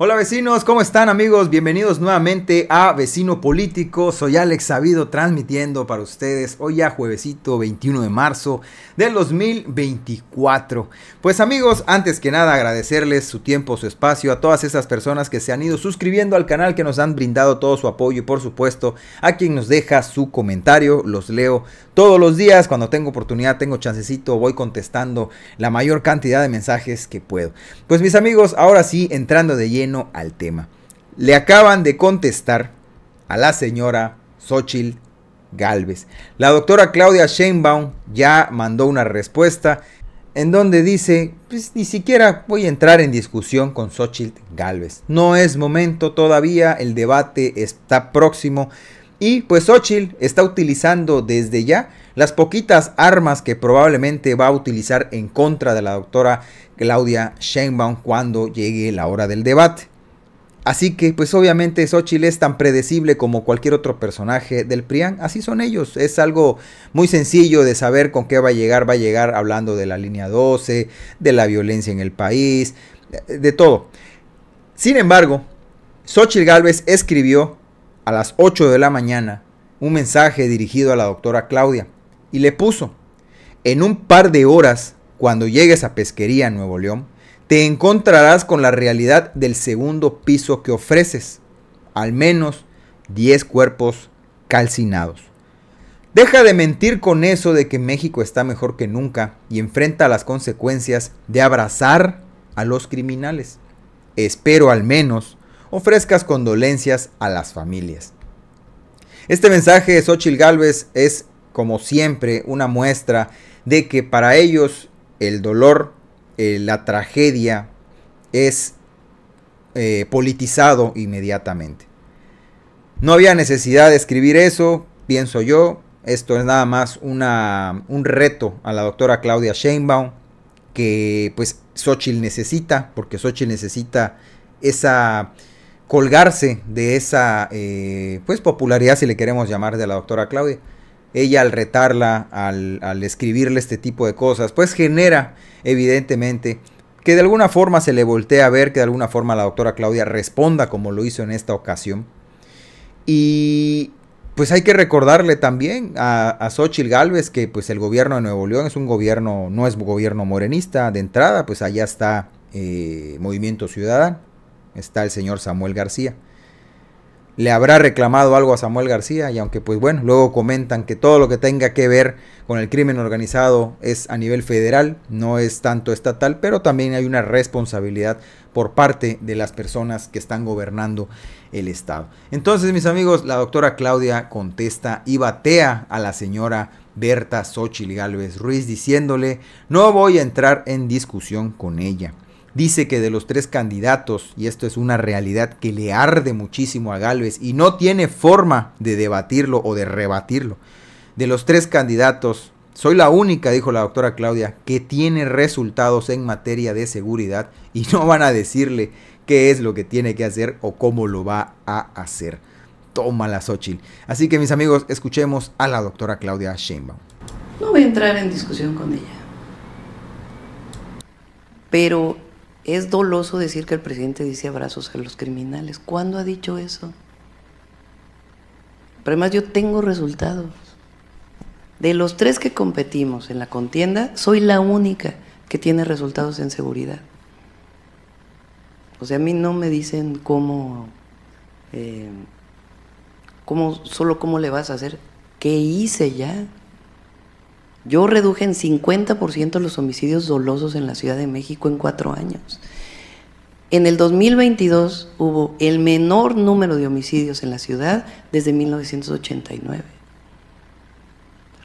Hola vecinos, ¿cómo están amigos? Bienvenidos nuevamente a Vecino Político. Soy Alex Sabido transmitiendo para ustedes hoy ya juevesito 21 de marzo del 2024. Pues amigos, antes que nada agradecerles su tiempo, su espacio, a todas esas personas que se han ido suscribiendo al canal, que nos han brindado todo su apoyo y por supuesto a quien nos deja su comentario. Los leo todos los días, cuando tengo oportunidad, tengo chancecito, voy contestando la mayor cantidad de mensajes que puedo. Pues mis amigos, ahora sí, entrando de lleno al tema. Le acaban de contestar a la señora Xochitl Galvez. La doctora Claudia Sheinbaum ya mandó una respuesta en donde dice, pues ni siquiera voy a entrar en discusión con Xochitl Galvez. No es momento todavía, el debate está próximo. Y pues Xochitl está utilizando desde ya las poquitas armas que probablemente va a utilizar en contra de la doctora Claudia Sheinbaum cuando llegue la hora del debate. Así que, pues obviamente Xochitl es tan predecible como cualquier otro personaje del PRIAN. Así son ellos. Es algo muy sencillo de saber con qué va a llegar. Va a llegar hablando de la línea 12, de la violencia en el país, de todo. Sin embargo, Xochitl Gálvez escribió a las 8 de la mañana un mensaje dirigido a la doctora Claudia y le puso, en un par de horas, cuando llegues a Pesquería Nuevo León, te encontrarás con la realidad del segundo piso que ofreces, al menos 10 cuerpos calcinados. Deja de mentir con eso de que México está mejor que nunca y enfrenta las consecuencias de abrazar a los criminales. Espero al menos ofrezcas condolencias a las familias. Este mensaje de Xochitl Galvez es, como siempre, una muestra de que para ellos el dolor, eh, la tragedia, es eh, politizado inmediatamente. No había necesidad de escribir eso, pienso yo. Esto es nada más un reto a la doctora Claudia Sheinbaum, que pues Xochitl necesita, porque Xochitl necesita esa colgarse de esa eh, pues popularidad, si le queremos llamar, de la doctora Claudia. Ella al retarla, al, escribirle este tipo de cosas, pues genera evidentemente que de alguna forma se le voltea a ver, que de alguna forma la doctora Claudia responda como lo hizo en esta ocasión. Y pues hay que recordarle también a, a Gálvez Galvez que pues el gobierno de Nuevo León es un gobierno, no es gobierno morenista de entrada, pues allá está eh, Movimiento Ciudadano está el señor Samuel García. Le habrá reclamado algo a Samuel García y aunque pues bueno, luego comentan que todo lo que tenga que ver con el crimen organizado es a nivel federal, no es tanto estatal, pero también hay una responsabilidad por parte de las personas que están gobernando el Estado. Entonces, mis amigos, la doctora Claudia contesta y batea a la señora Berta Xochil Gálvez Ruiz diciéndole, no voy a entrar en discusión con ella. Dice que de los tres candidatos, y esto es una realidad que le arde muchísimo a Galvez y no tiene forma de debatirlo o de rebatirlo, de los tres candidatos, soy la única, dijo la doctora Claudia, que tiene resultados en materia de seguridad y no van a decirle qué es lo que tiene que hacer o cómo lo va a hacer. Toma la Xochitl. Así que mis amigos, escuchemos a la doctora Claudia Sheinbaum. No voy a entrar en discusión con ella. Pero es doloso decir que el presidente dice abrazos a los criminales. ¿Cuándo ha dicho eso? Pero además yo tengo resultados. De los tres que competimos en la contienda, soy la única que tiene resultados en seguridad. O sea, a mí no me dicen cómo, eh, cómo solo cómo le vas a hacer, qué hice ya. Yo reduje en 50% los homicidios dolosos en la Ciudad de México en cuatro años. En el 2022 hubo el menor número de homicidios en la ciudad desde 1989.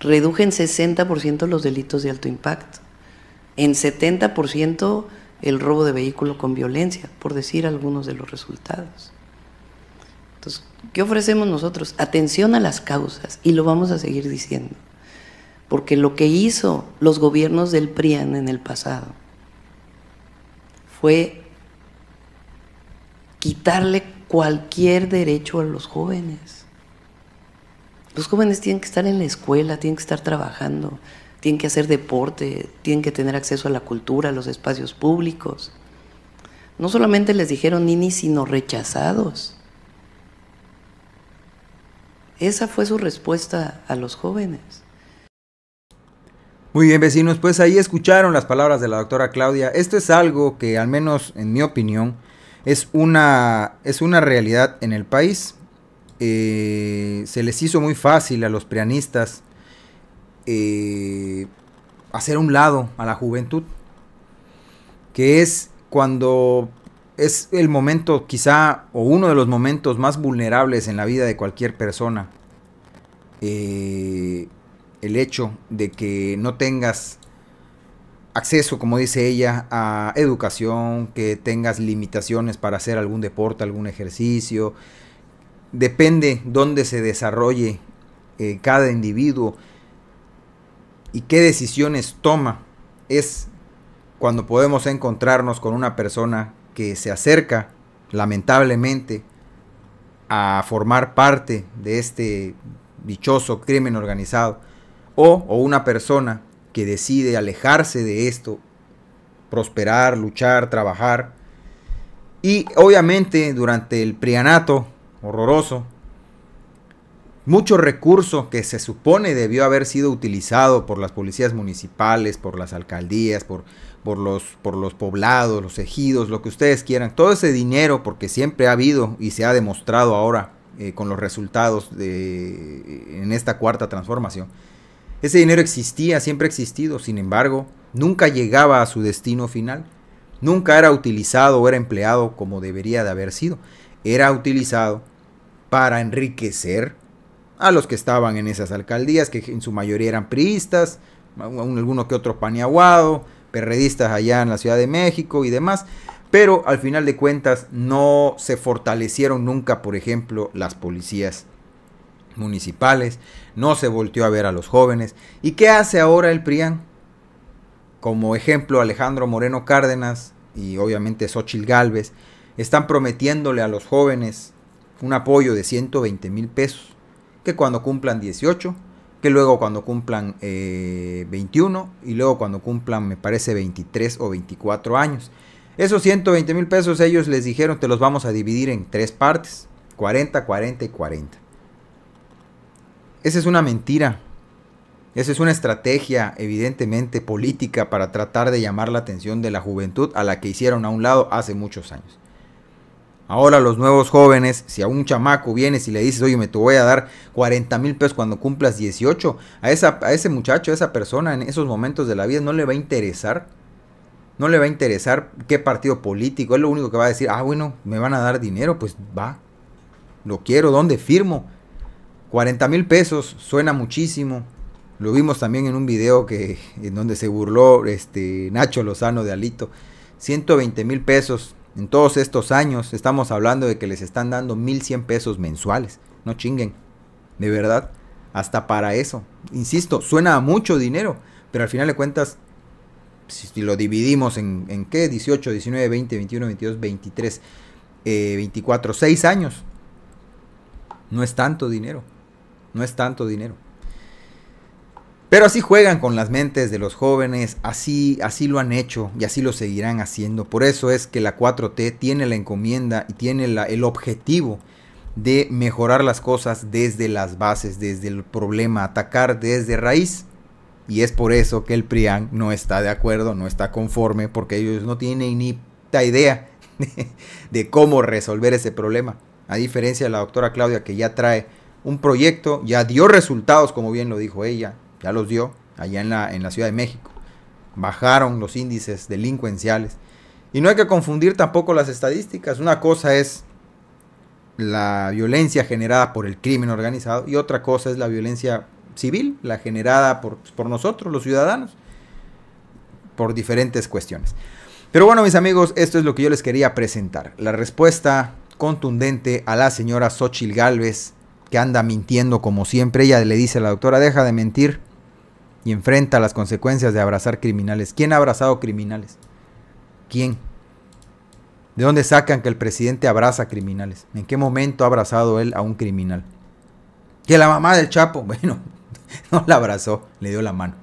Reduje en 60% los delitos de alto impacto, en 70% el robo de vehículo con violencia, por decir algunos de los resultados. Entonces, ¿qué ofrecemos nosotros? Atención a las causas y lo vamos a seguir diciendo porque lo que hizo los gobiernos del PRIAN en el pasado fue quitarle cualquier derecho a los jóvenes. Los jóvenes tienen que estar en la escuela, tienen que estar trabajando, tienen que hacer deporte, tienen que tener acceso a la cultura, a los espacios públicos. No solamente les dijeron ni sino rechazados. Esa fue su respuesta a los jóvenes. Muy bien, vecinos, pues ahí escucharon las palabras de la doctora Claudia. Esto es algo que, al menos en mi opinión, es una, es una realidad en el país. Eh, se les hizo muy fácil a los pianistas eh, hacer un lado a la juventud, que es cuando es el momento quizá o uno de los momentos más vulnerables en la vida de cualquier persona. Eh, el hecho de que no tengas acceso, como dice ella, a educación, que tengas limitaciones para hacer algún deporte, algún ejercicio. Depende dónde se desarrolle eh, cada individuo y qué decisiones toma. Es cuando podemos encontrarnos con una persona que se acerca, lamentablemente, a formar parte de este dichoso crimen organizado o, una persona que decide alejarse de esto, prosperar, luchar, trabajar. Y obviamente durante el prianato horroroso, mucho recurso que se supone debió haber sido utilizado por las policías municipales, por las alcaldías, por, por, los, poblados, los ejidos, lo que ustedes quieran. Todo ese dinero, porque siempre ha habido y se ha demostrado ahora eh, con los resultados de, en esta cuarta transformación ese dinero existía, siempre ha existido, sin embargo, nunca llegaba a su destino final. Nunca era utilizado o era empleado como debería de haber sido. Era utilizado para enriquecer a los que estaban en esas alcaldías, que en su mayoría eran priistas, alguno que otro paniaguado, perredistas allá en la Ciudad de México y demás. Pero al final de cuentas no se fortalecieron nunca, por ejemplo, las policías municipales, no se volteó a ver a los jóvenes. ¿Y qué hace ahora el PRIAN? Como ejemplo, Alejandro Moreno Cárdenas y obviamente Xochil Gálvez están prometiéndole a los jóvenes un apoyo de 120 mil pesos, que cuando cumplan 18, que luego cuando cumplan 21 eh, y luego cuando cumplan, me parece, 23 o 24 años. Esos 120 mil pesos ellos les dijeron te los vamos a dividir en tres partes, 40, 40 y 40. Esa es una mentira. Esa es una estrategia evidentemente política para tratar de llamar la atención de la juventud a la que hicieron a un lado hace muchos años. Ahora los nuevos jóvenes, si a un chamaco vienes y le dices, oye, me te voy a dar 40 mil pesos cuando cumplas 18, a, esa, ese muchacho, a esa persona en esos momentos de la vida no le va a interesar. No le va a interesar qué partido político. Es lo único que va a decir, ah, bueno, me van a dar dinero, pues va. Lo quiero, ¿dónde firmo? 40 mil pesos suena muchísimo. Lo vimos también en un video que, en donde se burló este, Nacho Lozano de Alito. 120 mil pesos en todos estos años. Estamos hablando de que les están dando 1100 pesos mensuales. No chinguen. De verdad. Hasta para eso. Insisto, suena a mucho dinero. Pero al final de cuentas, si lo dividimos en, qué, 18, 19, 20, 21, 22, 23, 24, 6 años. No es tanto dinero. No es tanto dinero. Pero así juegan con las mentes de los jóvenes, así, así lo han hecho y así lo seguirán haciendo. Por eso es que la 4T tiene la encomienda y tiene la, el objetivo de mejorar las cosas desde las bases, desde el problema, atacar desde raíz. Y es por eso que el PRIAN no está de acuerdo, no está conforme, porque ellos no tienen ni idea de cómo resolver ese problema. A diferencia de la doctora Claudia que ya trae un proyecto, ya dio resultados, como bien lo dijo ella, ya los dio allá en la, en la Ciudad de México. Bajaron los índices delincuenciales. Y no hay que confundir tampoco las estadísticas. Una cosa es la violencia generada por el crimen organizado y otra cosa es la violencia civil, la generada por, pues, por nosotros, los ciudadanos, por diferentes cuestiones. Pero bueno, mis amigos, esto es lo que yo les quería presentar. La respuesta contundente a la señora Xochil Gálvez que anda mintiendo como siempre. Ella le dice a la doctora, deja de mentir y enfrenta las consecuencias de abrazar criminales. ¿Quién ha abrazado criminales? ¿Quién? ¿De dónde sacan que el presidente abraza criminales? ¿En qué momento ha abrazado él a un criminal? Que la mamá del Chapo, bueno, no la abrazó, le dio la mano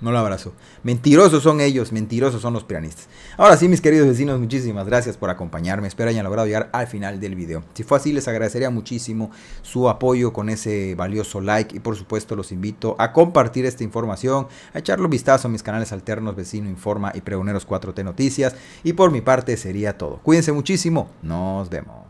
no lo abrazo, Mentirosos son ellos, mentirosos son los pianistas. Ahora sí, mis queridos vecinos, muchísimas gracias por acompañarme. Espero hayan logrado llegar al final del video. Si fue así, les agradecería muchísimo su apoyo con ese valioso like y por supuesto los invito a compartir esta información, a echarle un vistazo a mis canales alternos Vecino Informa y Preguneros 4T Noticias. Y por mi parte sería todo. Cuídense muchísimo, nos vemos.